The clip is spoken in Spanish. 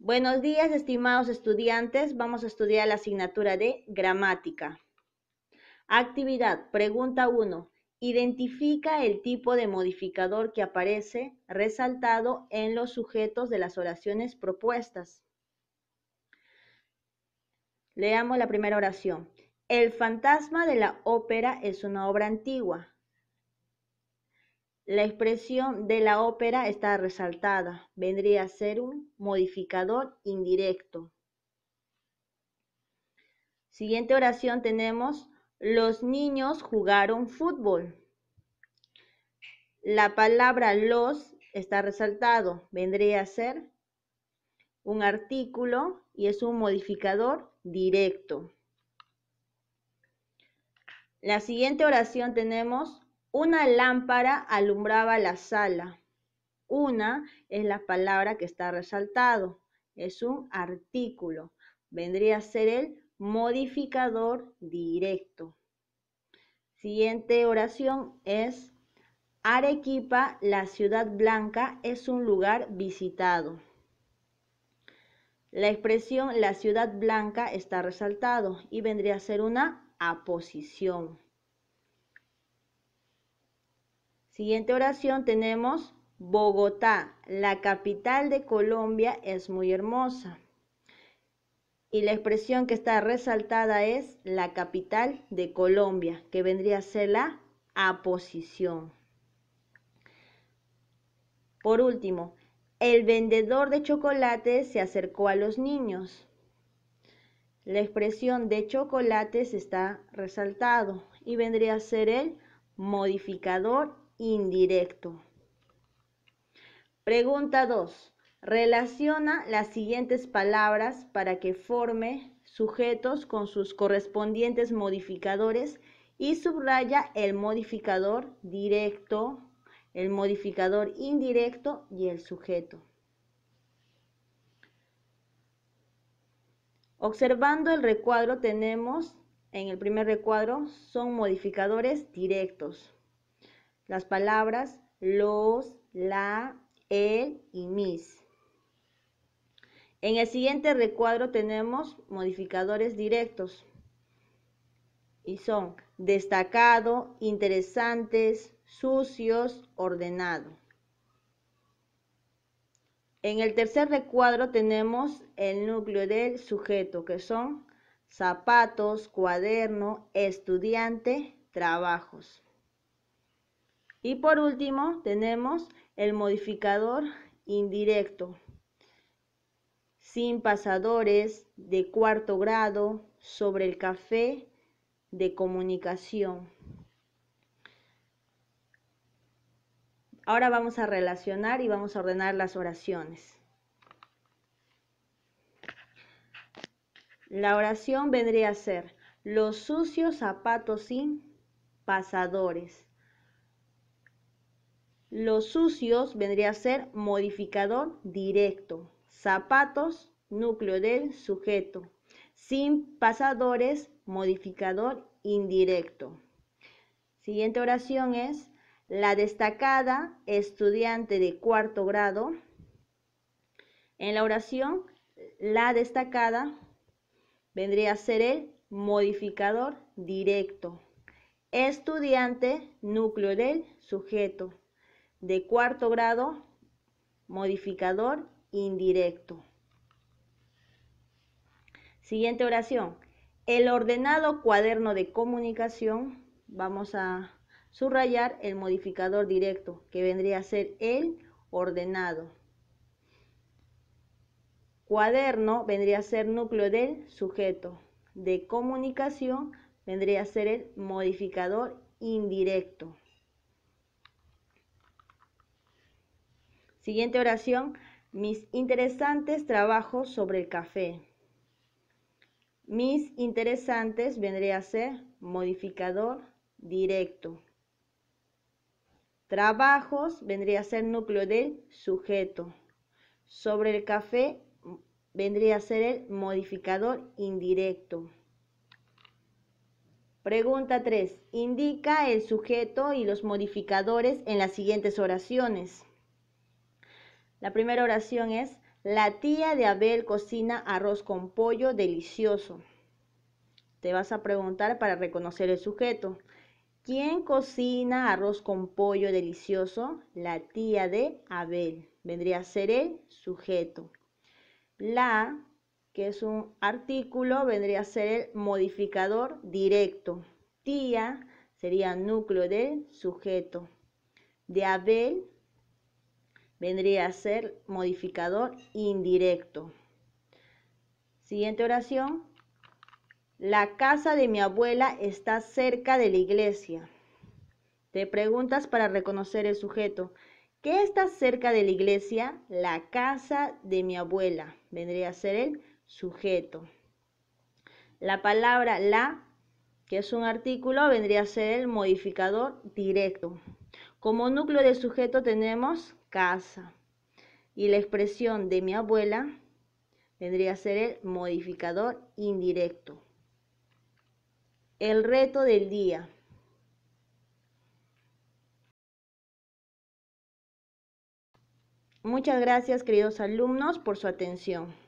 Buenos días, estimados estudiantes. Vamos a estudiar la asignatura de gramática. Actividad, pregunta 1. Identifica el tipo de modificador que aparece resaltado en los sujetos de las oraciones propuestas. Leamos la primera oración. El fantasma de la ópera es una obra antigua. La expresión de la ópera está resaltada, vendría a ser un modificador indirecto. Siguiente oración tenemos, los niños jugaron fútbol. La palabra los está resaltado, vendría a ser un artículo y es un modificador directo. La siguiente oración tenemos, una lámpara alumbraba la sala. Una es la palabra que está resaltado. Es un artículo. Vendría a ser el modificador directo. Siguiente oración es Arequipa, la ciudad blanca, es un lugar visitado. La expresión la ciudad blanca está resaltado y vendría a ser una aposición. Siguiente oración tenemos Bogotá, la capital de Colombia, es muy hermosa. Y la expresión que está resaltada es la capital de Colombia, que vendría a ser la aposición. Por último, el vendedor de chocolates se acercó a los niños. La expresión de chocolates está resaltado y vendría a ser el modificador indirecto. Pregunta 2. Relaciona las siguientes palabras para que forme sujetos con sus correspondientes modificadores y subraya el modificador directo, el modificador indirecto y el sujeto. Observando el recuadro tenemos, en el primer recuadro, son modificadores directos las palabras los, la, el y mis. En el siguiente recuadro tenemos modificadores directos y son destacado, interesantes, sucios, ordenado. En el tercer recuadro tenemos el núcleo del sujeto que son zapatos, cuaderno, estudiante, trabajos. Y por último, tenemos el modificador indirecto, sin pasadores de cuarto grado sobre el café de comunicación. Ahora vamos a relacionar y vamos a ordenar las oraciones. La oración vendría a ser los sucios zapatos sin pasadores. Los sucios vendría a ser modificador directo. Zapatos, núcleo del sujeto. Sin pasadores, modificador indirecto. Siguiente oración es, la destacada estudiante de cuarto grado. En la oración, la destacada vendría a ser el modificador directo. Estudiante, núcleo del sujeto de cuarto grado, modificador indirecto. Siguiente oración. El ordenado cuaderno de comunicación, vamos a subrayar el modificador directo, que vendría a ser el ordenado. Cuaderno vendría a ser núcleo del sujeto. De comunicación vendría a ser el modificador indirecto. Siguiente oración, mis interesantes trabajos sobre el café. Mis interesantes vendría a ser modificador directo. Trabajos vendría a ser núcleo del sujeto. Sobre el café vendría a ser el modificador indirecto. Pregunta 3. Indica el sujeto y los modificadores en las siguientes oraciones. La primera oración es, la tía de Abel cocina arroz con pollo delicioso. Te vas a preguntar para reconocer el sujeto. ¿Quién cocina arroz con pollo delicioso? La tía de Abel. Vendría a ser el sujeto. La, que es un artículo, vendría a ser el modificador directo. Tía sería núcleo del sujeto. De Abel vendría a ser modificador indirecto. Siguiente oración. La casa de mi abuela está cerca de la iglesia. Te preguntas para reconocer el sujeto. ¿Qué está cerca de la iglesia? La casa de mi abuela. Vendría a ser el sujeto. La palabra la, que es un artículo, vendría a ser el modificador directo. Como núcleo de sujeto tenemos casa. Y la expresión de mi abuela vendría a ser el modificador indirecto. El reto del día. Muchas gracias queridos alumnos por su atención.